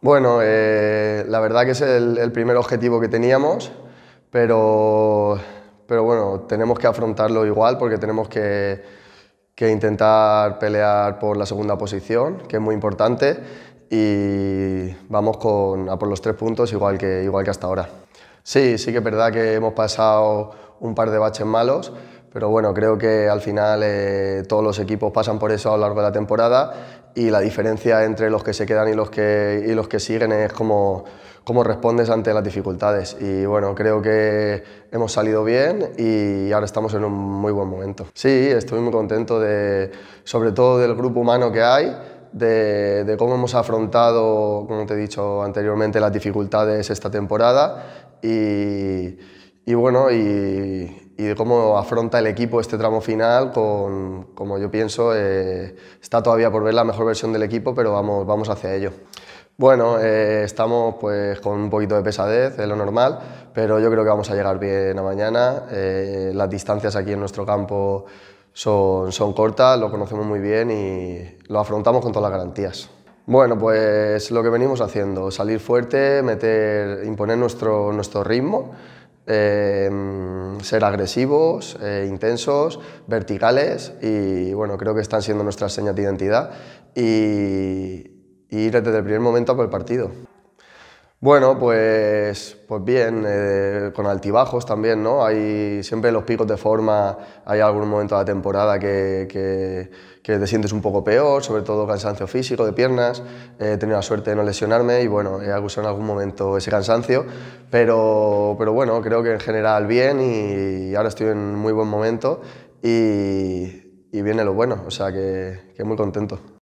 Bueno, eh, la verdad que es el, primer objetivo que teníamos, pero, bueno, tenemos que afrontarlo igual porque tenemos que, intentar pelear por la segunda posición, que es muy importante, y vamos con, a por los tres puntos igual que, igual que hasta ahora. Sí, sí que es verdad que hemos pasado un par de baches malos, pero bueno, creo que al final eh, todos los equipos pasan por eso a lo largo de la temporada y la diferencia entre los que se quedan y los que, y los que siguen es cómo, cómo respondes ante las dificultades. Y bueno, creo que hemos salido bien y ahora estamos en un muy buen momento. Sí, estoy muy contento de, sobre todo del grupo humano que hay, de, cómo hemos afrontado, como te he dicho anteriormente, las dificultades esta temporada y, y bueno, y, y de cómo afronta el equipo este tramo final con, como yo pienso, eh, está todavía por ver la mejor versión del equipo, pero vamos, vamos hacia ello. Bueno, eh, estamos pues con un poquito de pesadez, es lo normal, pero yo creo que vamos a llegar bien a mañana. Eh, las distancias aquí en nuestro campo son, son cortas, lo conocemos muy bien y lo afrontamos con todas las garantías. Bueno, pues lo que venimos haciendo, salir fuerte, meter, imponer nuestro, nuestro ritmo, eh, ser agresivos, eh, intensos, verticales y bueno, creo que están siendo nuestra señas de identidad y, y ir desde el primer momento por el partido. Bueno, pues, pues bien, eh, con altibajos también, ¿no? Hay siempre los picos de forma, hay algún momento de la temporada que, te sientes un poco peor, sobre todo cansancio físico de piernas. he tenido la suerte de no lesionarme y bueno, he acusado en algún momento ese cansancio, pero, bueno, creo que en general bien y, ahora estoy en muy buen momento y, viene lo bueno, o sea que muy contento.